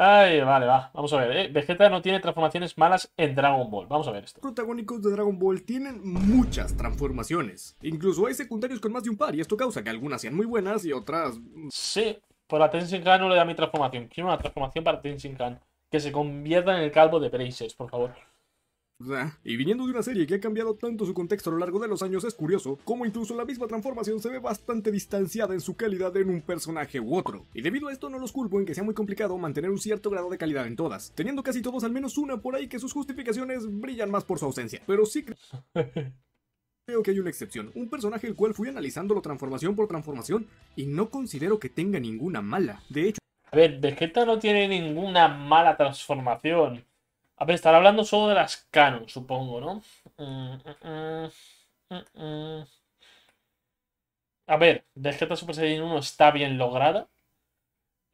Ay, vale, va. Vamos a ver. ¿eh? Vegeta no tiene transformaciones malas en Dragon Ball. Vamos a ver esto. Los protagónicos de Dragon Ball tienen muchas transformaciones. Incluso hay secundarios con más de un par y esto causa que algunas sean muy buenas y otras... Mm, sí, por pues la Khan no le da mi transformación. Quiero una transformación para Khan. Que se convierta en el calvo de Braces, por favor. Y viniendo de una serie que ha cambiado tanto su contexto a lo largo de los años, es curioso Como incluso la misma transformación se ve bastante distanciada en su calidad en un personaje u otro. Y debido a esto no los culpo en que sea muy complicado mantener un cierto grado de calidad en todas, teniendo casi todos al menos una por ahí que sus justificaciones brillan más por su ausencia. Pero sí creo... que hay una excepción, un personaje el cual fui analizándolo transformación por transformación y no considero que tenga ninguna mala. De hecho... A ver, Vegeta no tiene ninguna mala transformación. A ver, estará hablando solo de las canon, supongo, ¿no? Mm, mm, mm, a ver, Vegeta Super Saiyan 1 está bien lograda.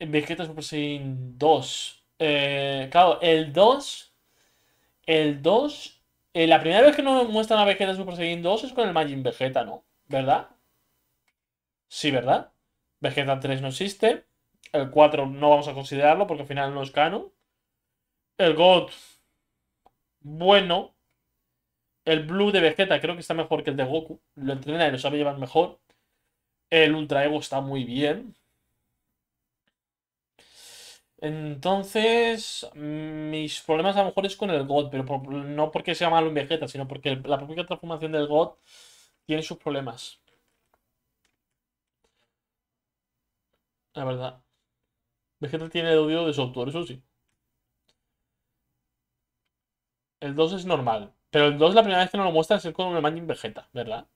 Vegeta Super Saiyan 2. Eh, claro, el 2. El 2. Eh, la primera vez que nos muestran a Vegeta Super Saiyan 2 es con el Majin Vegeta, ¿no? ¿Verdad? Sí, ¿verdad? Vegeta 3 no existe. El 4 no vamos a considerarlo porque al final no es canon. El God bueno. El Blue de Vegeta creo que está mejor que el de Goku. Lo entrena y lo sabe llevar mejor. El Ultra Ego está muy bien. Entonces, mis problemas a lo mejor es con el God, pero no porque sea malo en Vegeta, sino porque la propia transformación del God tiene sus problemas. La verdad. Vegeta tiene odio de su eso sí. El 2 es normal. Pero el 2 la primera vez que no lo muestra es con una Majin Vegeta, ¿verdad?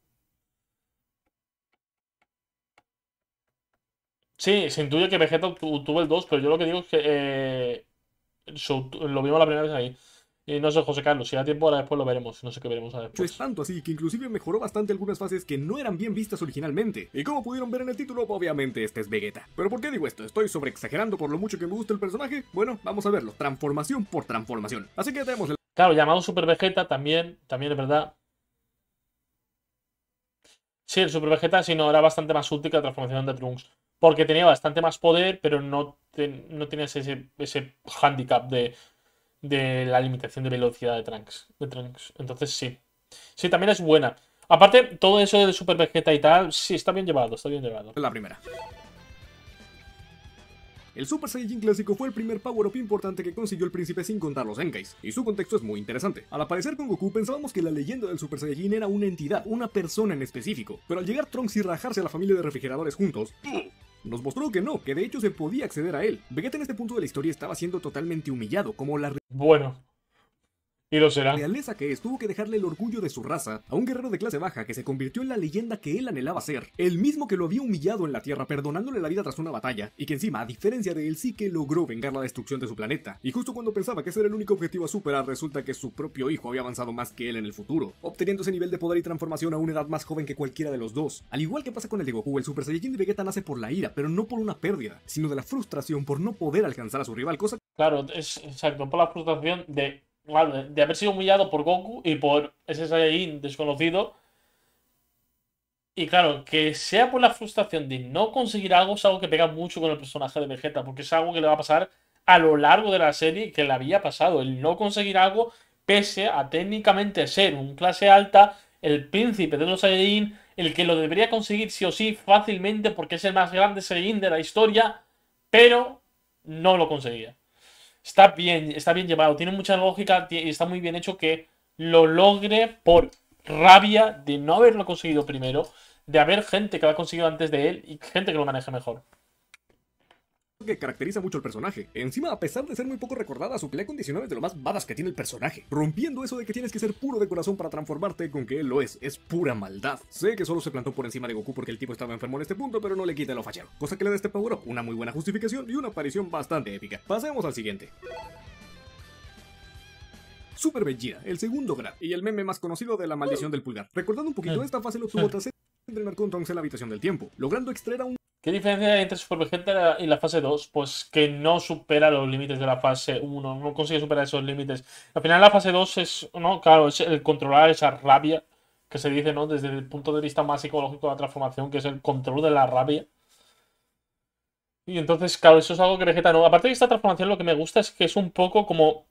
Sí, se intuye que Vegeta tuvo el 2, pero yo lo que digo es que eh, lo vimos la primera vez ahí. Y no sé, José Carlos, si da tiempo ahora después lo veremos, no sé qué veremos a después. Es tanto así que inclusive mejoró bastante algunas fases que no eran bien vistas originalmente. Y como pudieron ver en el título, obviamente este es Vegeta. ¿Pero por qué digo esto? ¿Estoy sobreexagerando por lo mucho que me gusta el personaje? Bueno, vamos a verlo, transformación por transformación. Así que tenemos el Claro, llamado Super Vegeta también, también es verdad. Sí, el Super Vegeta, si no, era bastante más útil que la transformación de Trunks. Porque tenía bastante más poder, pero no, no ese, ese handicap de, la limitación de velocidad de Trunks, de Entonces, sí. Sí, también es buena. Aparte, todo eso de Super Vegeta y tal, sí, está bien llevado, está bien llevado. La primera. El Super Saiyajin clásico fue el primer power-up importante que consiguió el príncipe sin contar los Enkais, y su contexto es muy interesante. Al aparecer con Goku pensábamos que la leyenda del Super Saiyajin era una entidad, una persona en específico, pero al llegar Trunks y rajarse a la familia de refrigeradores juntos, nos mostró que no, que de hecho se podía acceder a él. Vegeta en este punto de la historia estaba siendo totalmente humillado, como la... Bueno, y lo será. Realeza que es tuvo que dejarle el orgullo de su raza a un guerrero de clase baja que se convirtió en la leyenda que él anhelaba ser. El mismo que lo había humillado en la Tierra perdonándole la vida tras una batalla y que encima, a diferencia de él, sí que logró vengar la destrucción de su planeta. Y justo cuando pensaba que ese era el único objetivo a superar, resulta que su propio hijo había avanzado más que él en el futuro, obteniendo ese nivel de poder y transformación a una edad más joven que cualquiera de los dos. Al igual que pasa con el de Goku, el Super Saiyajin de Vegeta nace por la ira, pero no por una pérdida, sino de la frustración por no poder alcanzar a su rival, cosa Claro, es exacto, por la frustración de de haber sido humillado por Goku y por ese Saiyajin desconocido. Y claro, que sea por la frustración de no conseguir algo es algo que pega mucho con el personaje de Vegeta, porque es algo que le va a pasar a lo largo de la serie que le había pasado. El no conseguir algo pese a técnicamente ser un clase alta, el príncipe de los Saiyajin, el que lo debería conseguir sí o sí fácilmente porque es el más grande Saiyajin de la historia, pero no lo conseguía está bien, está bien llevado, tiene mucha lógica y está muy bien hecho que lo logre por rabia de no haberlo conseguido primero, de haber gente que lo ha conseguido antes de él y gente que lo maneje mejor que caracteriza mucho al personaje. Encima, a pesar de ser muy poco recordada, su pelea con es de lo más badas que tiene el personaje, rompiendo eso de que tienes que ser puro de corazón para transformarte con que él lo es, es pura maldad. Sé que solo se plantó por encima de Goku porque el tipo estaba enfermo en este punto, pero no le quita lo fachero, cosa que le da este power una muy buena justificación y una aparición bastante épica. Pasemos al siguiente. Super Vegeta, el segundo grado, y el meme más conocido de la maldición del pulgar. Recordando un poquito eh. esta fase, lo tuvo eh. tras entre el Trunks en la habitación del tiempo, logrando extraer a un ¿Qué diferencia hay entre Super Vegeta y la fase 2? Pues que no supera los límites de la fase 1, no consigue superar esos límites. Al final la fase 2 es, ¿no? Claro, es el controlar esa rabia que se dice, ¿no? Desde el punto de vista más psicológico de la transformación, que es el control de la rabia. Y entonces, claro, eso es algo que Vegeta no. Aparte de esta transformación, lo que me gusta es que es un poco como.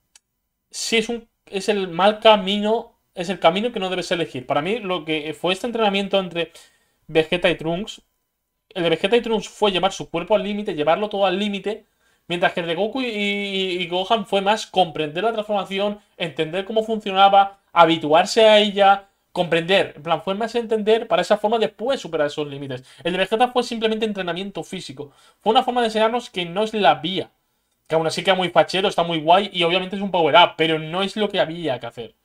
Si es un. Es el mal camino. Es el camino que no debes elegir. Para mí, lo que fue este entrenamiento entre Vegeta y Trunks el de Vegeta y Trunks fue llevar su cuerpo al límite, llevarlo todo al límite, mientras que el de Goku y, Gohan fue más comprender la transformación, entender cómo funcionaba, habituarse a ella, comprender. En plan, fue más entender para esa forma después superar esos límites. El de Vegeta fue simplemente entrenamiento físico. Fue una forma de enseñarnos que no es la vía. Que aún así queda muy fachero, está muy guay y obviamente es un power-up, pero no es lo que había que hacer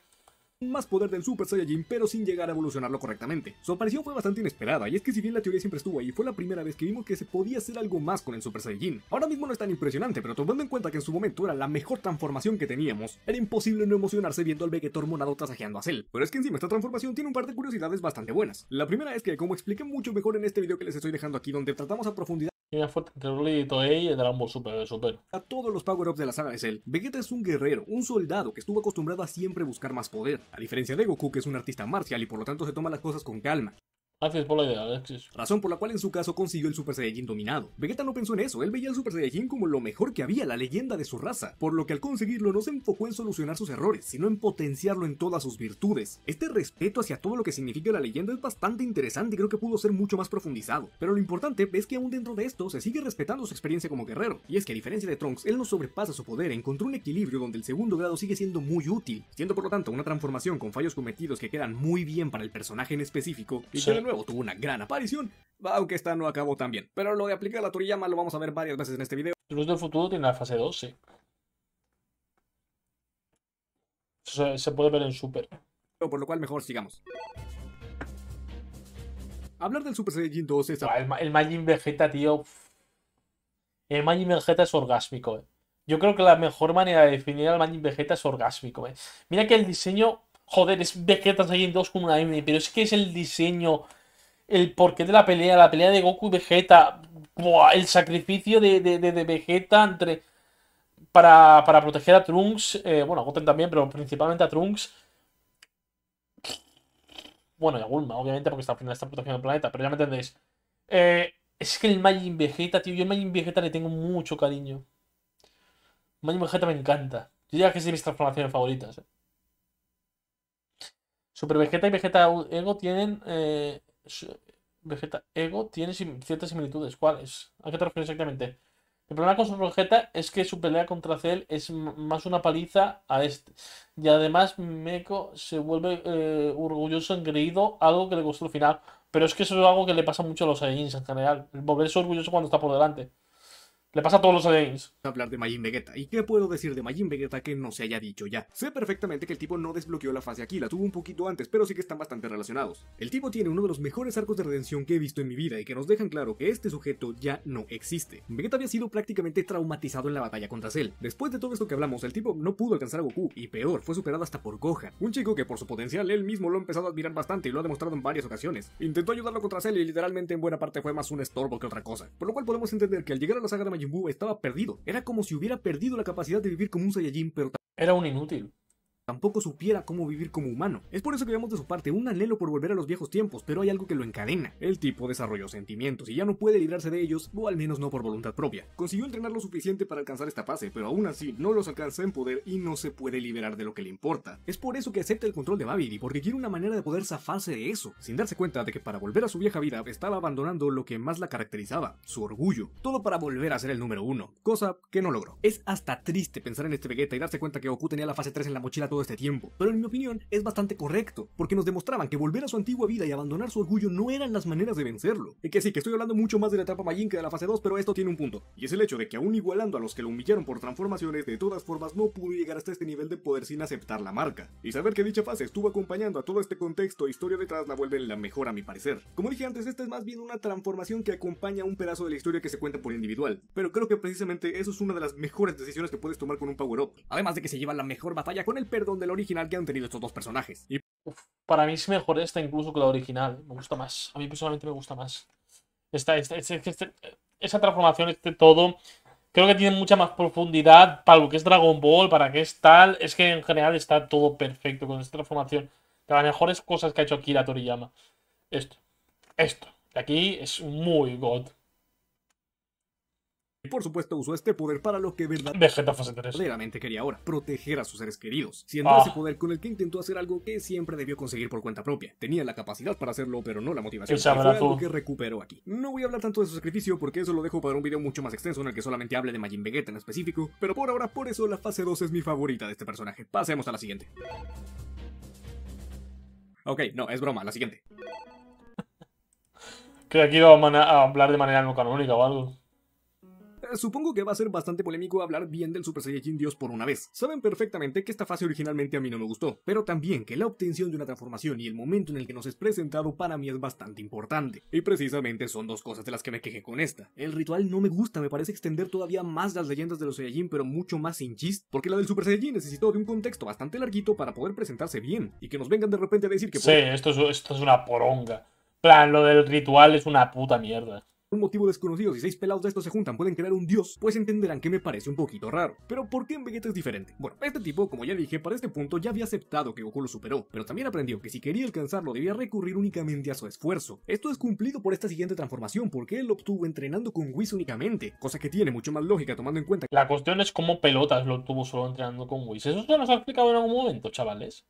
más poder del Super Saiyajin, pero sin llegar a evolucionarlo correctamente. Su aparición fue bastante inesperada, y es que si bien la teoría siempre estuvo ahí, fue la primera vez que vimos que se podía hacer algo más con el Super Saiyajin. Ahora mismo no es tan impresionante, pero tomando en cuenta que en su momento era la mejor transformación que teníamos, era imposible no emocionarse viendo al Vegeta hormonado tasajeando a Cell. Pero es que encima esta transformación tiene un par de curiosidades bastante buenas. La primera es que, como expliqué mucho mejor en este video que les estoy dejando aquí, donde tratamos a profundidad eh, y eh, A todos los power-ups de la saga de Cell, Vegeta es un guerrero, un soldado que estuvo acostumbrado a siempre buscar más poder, a diferencia de Goku que es un artista marcial y por lo tanto se toma las cosas con calma. Gracias por la idea Razón por la cual en su caso consiguió el Super Saiyajin dominado. Vegeta no pensó en eso, él veía el Super Saiyajin como lo mejor que había, la leyenda de su raza, por lo que al conseguirlo no se enfocó en solucionar sus errores, sino en potenciarlo en todas sus virtudes. Este respeto hacia todo lo que significa la leyenda es bastante interesante y creo que pudo ser mucho más profundizado, pero lo importante es que aún dentro de esto se sigue respetando su experiencia como guerrero, y es que a diferencia de Trunks, él no sobrepasa su poder, encontró un equilibrio donde el segundo grado sigue siendo muy útil, siendo por lo tanto una transformación con fallos cometidos que quedan muy bien para el personaje en específico, y que tuvo una gran aparición, aunque esta no acabó tan bien. Pero lo de aplicar la Toriyama lo vamos a ver varias veces en este video. Luz del futuro tiene la fase 12. Se, puede ver en Super. Por lo cual mejor sigamos. Hablar del Super Saiyajin 2 el, el Majin Vegeta, tío... El Majin Vegeta es orgásmico, eh. Yo creo que la mejor manera de definir al Majin Vegeta es orgásmico, eh. Mira que el diseño... Joder, es Vegeta Saiyan 2 con una M, pero es que es el diseño el porqué de la pelea, la pelea de Goku y Vegeta, el sacrificio de, Vegeta entre para, proteger a Trunks, eh, bueno, a Goten también, pero principalmente a Trunks. Bueno, y a Bulma, obviamente, porque está, al final está protegiendo el planeta, pero ya me entendéis. Eh, es que el Majin Vegeta, tío, yo el Majin Vegeta le tengo mucho cariño. Majin Vegeta me encanta. Yo diría que es de mis transformaciones favoritas. Eh. Super Vegeta y Vegeta Ego tienen. Vegeta Ego tiene ciertas similitudes. ¿Cuáles? ¿A qué te refieres exactamente? El problema con su Vegeta es que su pelea contra Cell es más una paliza a este. Y además Meco se vuelve orgulloso eh, orgulloso, engreído, algo que le gustó al final. Pero es que eso es algo que le pasa mucho a los Saiyans en general. Volverse orgulloso cuando está por delante. Le pasa a todos los Saiyans Hablar de Majin Vegeta. ¿Y qué puedo decir de Majin Vegeta que no se haya dicho ya? Sé perfectamente que el tipo no desbloqueó la fase aquí, la tuvo un poquito antes, pero sí que están bastante relacionados. El tipo tiene uno de los mejores arcos de redención que he visto en mi vida y que nos dejan claro que este sujeto ya no existe. Vegeta había sido prácticamente traumatizado en la batalla contra Cell. Después de todo esto que hablamos, el tipo no pudo alcanzar a Goku, y peor, fue superado hasta por Gohan. Un chico que por su potencial él mismo lo ha empezado a admirar bastante y lo ha demostrado en varias ocasiones. Intentó ayudarlo contra Cell y literalmente en buena parte fue más un estorbo que otra cosa. Por lo cual podemos entender que al llegar a la saga de Majin estaba perdido. Era como si hubiera perdido la capacidad de vivir como un Saiyajin, pero... Era un inútil tampoco supiera cómo vivir como humano. Es por eso que vemos de su parte un anhelo por volver a los viejos tiempos, pero hay algo que lo encadena. El tipo desarrolló sentimientos y ya no puede librarse de ellos, o al menos no por voluntad propia. Consiguió entrenar lo suficiente para alcanzar esta fase, pero aún así no los alcanza en poder y no se puede liberar de lo que le importa. Es por eso que acepta el control de Babidi, porque quiere una manera de poder zafarse de eso, sin darse cuenta de que para volver a su vieja vida estaba abandonando lo que más la caracterizaba, su orgullo. Todo para volver a ser el número uno, cosa que no logró. Es hasta triste pensar en este Vegeta y darse cuenta que Goku tenía la fase 3 en la mochila todo este tiempo, pero en mi opinión es bastante correcto, porque nos demostraban que volver a su antigua vida y abandonar su orgullo no eran las maneras de vencerlo. Y que sí, que estoy hablando mucho más de la etapa Majin que de la fase 2, pero esto tiene un punto, y es el hecho de que aún igualando a los que lo humillaron por transformaciones, de todas formas no pudo llegar hasta este nivel de poder sin aceptar la marca. Y saber que dicha fase estuvo acompañando a todo este contexto e historia detrás la vuelve la mejor a mi parecer. Como dije antes, esta es más bien una transformación que acompaña un pedazo de la historia que se cuenta por individual, pero creo que precisamente eso es una de las mejores decisiones que puedes tomar con un power-up, además de que se lleva la mejor batalla con el perro donde el original que han tenido estos dos personajes. Y... para mí es mejor esta incluso que la original, me gusta más, a mí personalmente me gusta más. Esta, esta, esa transformación, este todo, creo que tiene mucha más profundidad para lo que es Dragon Ball, para que es tal. Es que en general está todo perfecto con esta transformación. De las mejores cosas que ha hecho Kira Toriyama. Esto. Esto. De aquí es muy god. Y por supuesto usó este poder para lo que verdaderamente quería ahora, proteger a sus seres queridos, siendo ah. ese poder con el que intentó hacer algo que siempre debió conseguir por cuenta propia. Tenía la capacidad para hacerlo, pero no la motivación. Y fue algo que recuperó aquí. No voy a hablar tanto de su sacrificio porque eso lo dejo para un video mucho más extenso en el que solamente hable de Majin Vegeta en específico, pero por ahora por eso la fase 2 es mi favorita de este personaje. Pasemos a la siguiente. Ok, no, es broma, la siguiente. Creo que aquí vamos a hablar de manera no canónica o algo. Supongo que va a ser bastante polémico hablar bien del Super Saiyajin Dios por una vez. Saben perfectamente que esta fase originalmente a mí no me gustó, pero también que la obtención de una transformación y el momento en el que nos es presentado para mí es bastante importante. Y precisamente son dos cosas de las que me quejé con esta. El ritual no me gusta, me parece extender todavía más las leyendas de los Saiyajin, pero mucho más sin chist. porque la del Super Saiyajin necesitó de un contexto bastante larguito para poder presentarse bien y que nos vengan de repente a decir que... Sí, esto es, esto es una poronga plan, lo del ritual es una puta mierda un motivo desconocido, si seis pelados de estos se juntan pueden crear un dios, pues entenderán que me parece un poquito raro. Pero ¿por qué en Vegeta es diferente? Bueno, este tipo, como ya dije, para este punto ya había aceptado que Goku lo superó, pero también aprendió que si quería alcanzarlo debía recurrir únicamente a su esfuerzo. Esto es cumplido por esta siguiente transformación, porque él lo obtuvo entrenando con Whis únicamente, cosa que tiene mucho más lógica tomando en cuenta. que... La cuestión es cómo pelotas lo obtuvo solo entrenando con Whis. Eso se nos ha explicado en algún momento, chavales.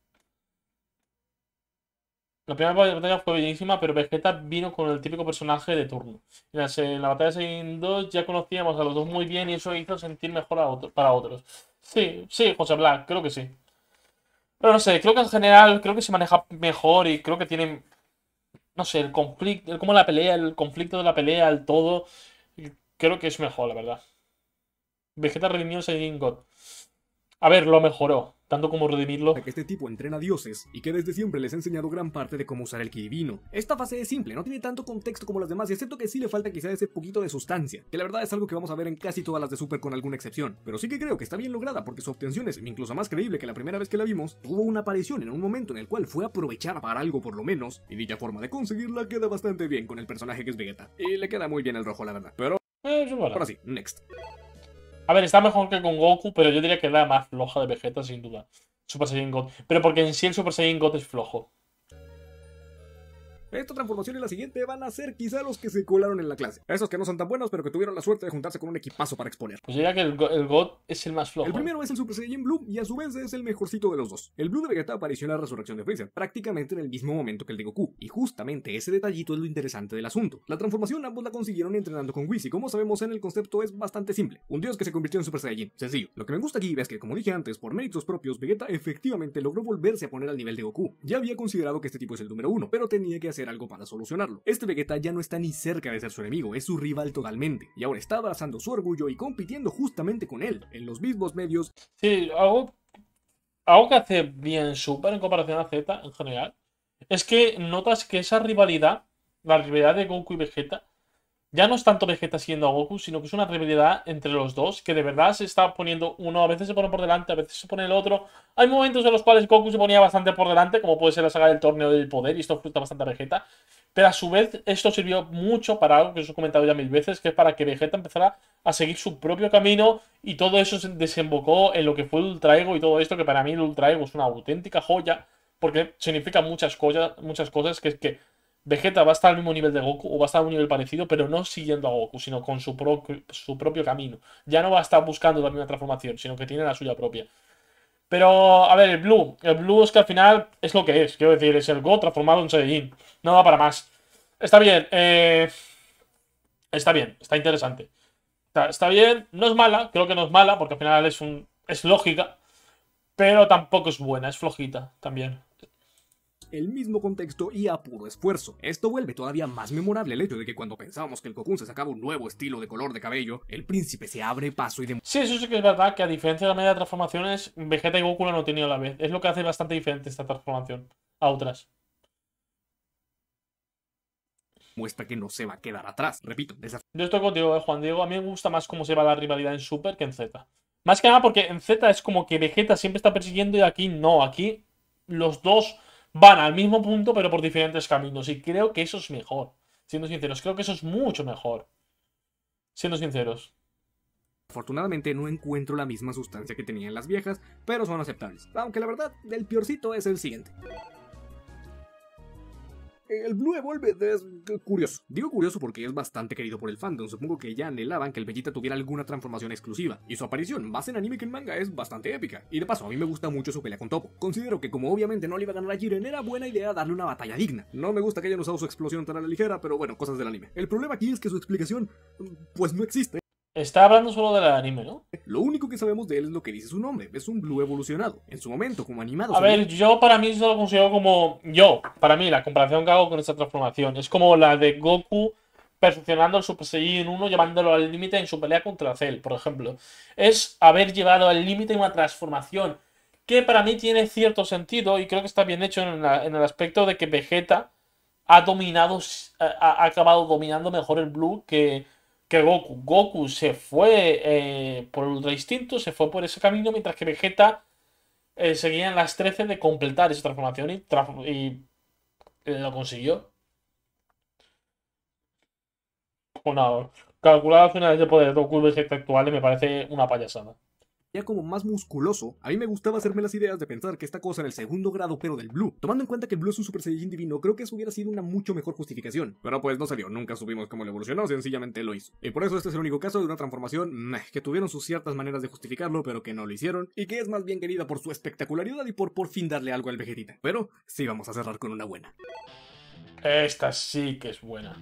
La primera batalla fue bellísima, pero Vegeta vino con el típico personaje de turno. En la, batalla de Saiyan 2 ya conocíamos a los dos muy bien y eso hizo sentir mejor para otros. Sí, sí, José Blanc, creo que sí. Pero no sé, creo que en general, creo que se maneja mejor y creo que tienen, no sé, el conflicto, como la pelea, el conflicto de la pelea, el todo, creo que es mejor, la verdad. Vegeta reunió Saiyan God. A ver, lo mejoró como redimirlo. Que este tipo entrena dioses y que desde siempre les ha enseñado gran parte de cómo usar el divino. Esta fase es simple, no tiene tanto contexto como las demás, excepto que sí le falta quizá ese poquito de sustancia, que la verdad es algo que vamos a ver en casi todas las de Super con alguna excepción. Pero sí que creo que está bien lograda porque su obtención es incluso más creíble que la primera vez que la vimos, tuvo una aparición en un momento en el cual fue aprovechada para algo por lo menos, y dicha forma de conseguirla queda bastante bien con el personaje que es Vegeta. Y le queda muy bien el rojo, la verdad. Pero... Eh, ahora sí, next. A ver, está mejor que con Goku, pero yo diría que es la más floja de Vegeta, sin duda. Super Saiyan God. Pero porque en sí el Super Saiyan God es flojo. Esta transformación y la siguiente van a ser quizá los que se colaron en la clase. Esos que no son tan buenos, pero que tuvieron la suerte de juntarse con un equipazo para exponer. Pues diría que el, bot God es el más flojo. El primero es el Super Saiyajin Blue y a su vez es el mejorcito de los dos. El Blue de Vegeta apareció en la resurrección de Freezer, prácticamente en el mismo momento que el de Goku. Y justamente ese detallito es lo interesante del asunto. La transformación ambos la consiguieron entrenando con Whis y como sabemos en el concepto es bastante simple. Un dios que se convirtió en Super Saiyajin Sencillo. Lo que me gusta aquí es que, como dije antes, por méritos propios, Vegeta efectivamente logró volverse a poner al nivel de Goku. Ya había considerado que este tipo es el número uno, pero tenía que hacer algo para solucionarlo. Este Vegeta ya no está ni cerca de ser su enemigo, es su rival totalmente, y ahora está abrazando su orgullo y compitiendo justamente con él, en los mismos medios. Sí, algo, algo que hace bien Super en comparación a Z en general, es que notas que esa rivalidad, la rivalidad de Goku y Vegeta, ya no es tanto Vegeta siguiendo a Goku, sino que es una rivalidad entre los dos, que de verdad se está poniendo uno, a veces se pone por delante, a veces se pone el otro. Hay momentos en los cuales Goku se ponía bastante por delante, como puede ser la saga del torneo del poder, y esto fruta bastante a Vegeta. Pero a su vez, esto sirvió mucho para algo que os he comentado ya mil veces, que es para que Vegeta empezara a seguir su propio camino, y todo eso desembocó en lo que fue el Ultra Ego y todo esto, que para mí el Ultra Ego es una auténtica joya, porque significa muchas cosas, muchas cosas que es que Vegeta va a estar al mismo nivel de Goku o va a estar a un nivel parecido, pero no siguiendo a Goku, sino con su, propio camino. Ya no va a estar buscando la misma transformación, sino que tiene la suya propia. Pero, a ver, el Blue. El Blue es que al final es lo que es. Quiero decir, es el Go transformado en Saiyajin. No va para más. Está bien. Eh, está bien. Está interesante. Está, bien. No es mala. Creo que no es mala porque al final es, un, es lógica. Pero tampoco es buena. Es flojita también el mismo contexto y a puro esfuerzo. Esto vuelve todavía más memorable el hecho de que cuando pensábamos que el Cocoon se sacaba un nuevo estilo de color de cabello, el príncipe se abre paso y demuestra... Sí, eso sí que es verdad, que a diferencia de la media de transformaciones, Vegeta y Goku no han tenido a la vez. Es lo que hace bastante diferente esta transformación a otras muestra que no se va a quedar atrás. Repito, desafío. Yo estoy contigo, eh, Juan Diego. A mí me gusta más cómo se va la rivalidad en Super que en Z. Más que nada porque en Z es como que Vegeta siempre está persiguiendo y aquí no. Aquí los dos van al mismo punto, pero por diferentes caminos. Y creo que eso es mejor. Siendo sinceros, creo que eso es mucho mejor. Siendo sinceros. Afortunadamente no encuentro la misma sustancia que tenían las viejas, pero son aceptables. Aunque la verdad, el piorcito es el siguiente el Blue Evolved es curioso. Digo curioso porque es bastante querido por el fandom. Supongo que ya anhelaban que el Vegeta tuviera alguna transformación exclusiva. Y su aparición, más en anime que en manga, es bastante épica. Y de paso, a mí me gusta mucho su pelea con Topo. Considero que como obviamente no le iba a ganar a Jiren, era buena idea darle una batalla digna. No me gusta que hayan usado su explosión tan a la ligera, pero bueno, cosas del anime. El problema aquí es que su explicación, pues no existe. Está hablando solo del anime, ¿no? Lo único que sabemos de él es lo que dice su nombre. Es un Blue evolucionado. En su momento, como animado. A ver, yo para mí se lo considero como. Yo, para mí, la comparación que hago con esta transformación es como la de Goku perfeccionando el Super Saiyan 1, llevándolo al límite en su pelea contra Cell, por ejemplo. Es haber llevado al límite una transformación que para mí tiene cierto sentido y creo que está bien hecho en, el aspecto de que Vegeta ha dominado, ha acabado dominando mejor el Blue que que Goku. Goku se fue eh, por el Ultra Instinto, se fue por ese camino, mientras que Vegeta eh, seguía en las 13 de completar esa transformación y, eh, lo consiguió. Bueno, pues calculado finales de poder de Goku y Vegeta actuales me parece una payasada ya como más musculoso, a mí me gustaba hacerme las ideas de pensar que esta cosa en el segundo grado pero del Blue. Tomando en cuenta que el Blue es un Super Saiyajin divino, creo que eso hubiera sido una mucho mejor justificación. Pero pues no salió, nunca supimos cómo lo evolucionó, sencillamente lo hizo. Y por eso este es el único caso de una transformación que tuvieron sus ciertas maneras de justificarlo, pero que no lo hicieron, y que es más bien querida por su espectacularidad y por por fin darle algo al Vegetita. Pero sí vamos a cerrar con una buena. Esta sí que es buena.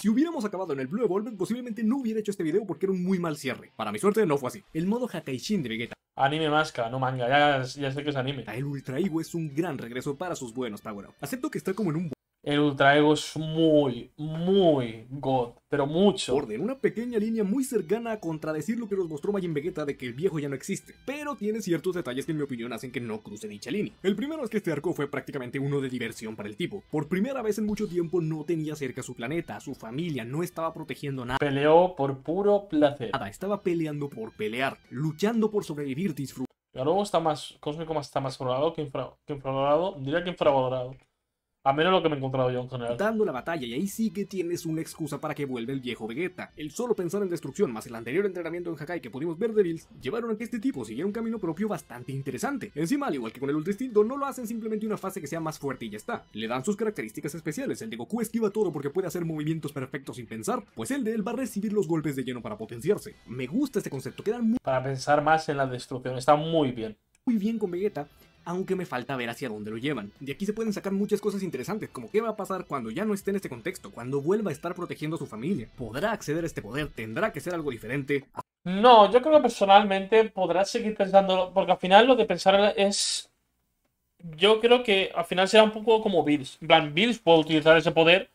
Si hubiéramos acabado en el Blue Evolve, posiblemente no hubiera hecho este video porque era un muy mal cierre. Para mi suerte, no fue así. El modo Hakaishin de Vegeta. Anime masca, no manga, ya, sé que es anime. El Ultra Ego es un gran regreso para sus buenos Power Up. Acepto que está como en un el Ultra Ego es muy, muy God, pero mucho. Orden, una pequeña línea muy cercana a contradecir lo que nos mostró Majin Vegeta de que el viejo ya no existe, pero tiene ciertos detalles que en mi opinión hacen que no cruce dicha línea. El primero es que este arco fue prácticamente uno de diversión para el tipo. Por primera vez en mucho tiempo no tenía cerca su planeta, su familia, no estaba protegiendo nada. Peleó por puro placer. Nada, estaba peleando por pelear, luchando por sobrevivir, disfrutar. Pero luego está más, Cósmico más está más valorado que, infra, diría que infravalorado. A menos lo que me he encontrado yo en general. Dando la batalla, y ahí sí que tienes una excusa para que vuelva el viejo Vegeta. El solo pensar en destrucción, más el anterior entrenamiento en Hakai que pudimos ver de Bills, llevaron a que este tipo siguiera un camino propio bastante interesante. Encima, al igual que con el Ultra Instinto, no lo hacen simplemente una fase que sea más fuerte y ya está. Le dan sus características especiales. El de Goku esquiva todo porque puede hacer movimientos perfectos sin pensar, pues el de él va a recibir los golpes de lleno para potenciarse. Me gusta este concepto, quedan muy... Para pensar más en la destrucción, está muy bien. Muy bien con Vegeta, aunque me falta ver hacia dónde lo llevan. De aquí se pueden sacar muchas cosas interesantes, como qué va a pasar cuando ya no esté en este contexto, cuando vuelva a estar protegiendo a su familia. ¿Podrá acceder a este poder? ¿Tendrá que ser algo diferente? No, yo creo que personalmente Podrá seguir pensándolo, porque al final lo de pensar es... Yo creo que al final será un poco como Bills. En plan, Bills puede utilizar ese poder,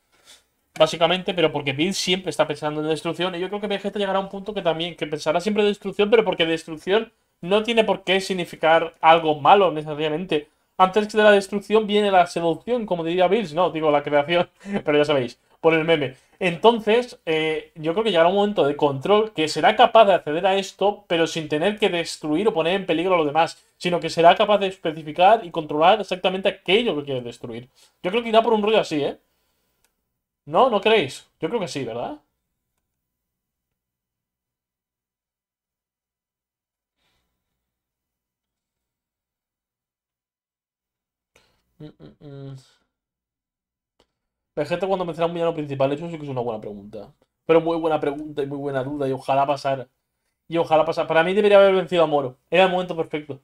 básicamente, pero porque Bills siempre está pensando en destrucción. Y yo creo que Vegeta llegará a un punto que también, que pensará siempre en destrucción, pero porque destrucción no tiene por qué significar algo malo necesariamente. Antes de la destrucción viene la seducción, como diría Bills, no, digo la creación, pero ya sabéis, por el meme. Entonces, eh, yo creo que llegará un momento de control que será capaz de acceder a esto, pero sin tener que destruir o poner en peligro a los demás, sino que será capaz de especificar y controlar exactamente aquello que quiere destruir. Yo creo que irá por un ruido así, ¿eh? ¿No? ¿No creéis? Yo creo que sí, ¿verdad? Mm, gente mm, mm. cuando menciona principal, eso sí que es una buena pregunta. Pero muy buena pregunta y muy buena duda y ojalá pasara. Y ojalá pasara. Para mí debería haber vencido a Moro. Era el momento perfecto.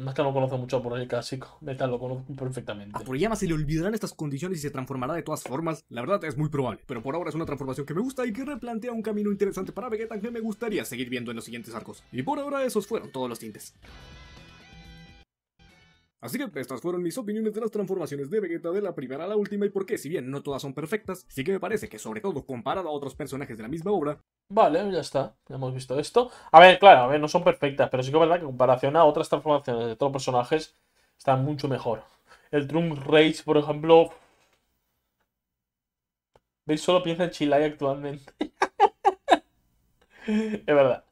Más que lo conozco mucho por el clásico, tal lo conozco perfectamente. A Toriyama se le olvidarán estas condiciones y se transformará de todas formas. La verdad es muy probable, pero por ahora es una transformación que me gusta y que replantea un camino interesante para Vegeta que me gustaría seguir viendo en los siguientes arcos. Y por ahora esos fueron todos los tintes. Así que estas fueron mis opiniones de las transformaciones de Vegeta de la primera a la última y porque si bien no todas son perfectas, sí que me parece que sobre todo comparado a otros personajes de la misma obra. Vale, ya está, ya hemos visto esto. A ver, claro, a ver, no son perfectas, pero sí que es verdad que en comparación a otras transformaciones de otros personajes, están mucho mejor. El Drunk Rage, por ejemplo... Veis, solo piensa en Chilai actualmente. es verdad.